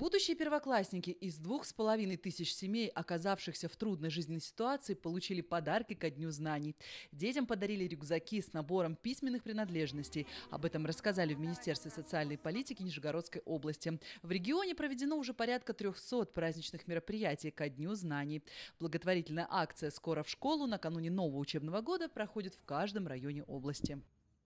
Будущие первоклассники из двух с половиной тысяч семей, оказавшихся в трудной жизненной ситуации, получили подарки ко Дню знаний. Детям подарили рюкзаки с набором письменных принадлежностей. Об этом рассказали в Министерстве социальной политики Нижегородской области. В регионе проведено уже порядка 300 праздничных мероприятий ко Дню знаний. Благотворительная акция «Скоро в школу» накануне нового учебного года проходит в каждом районе области.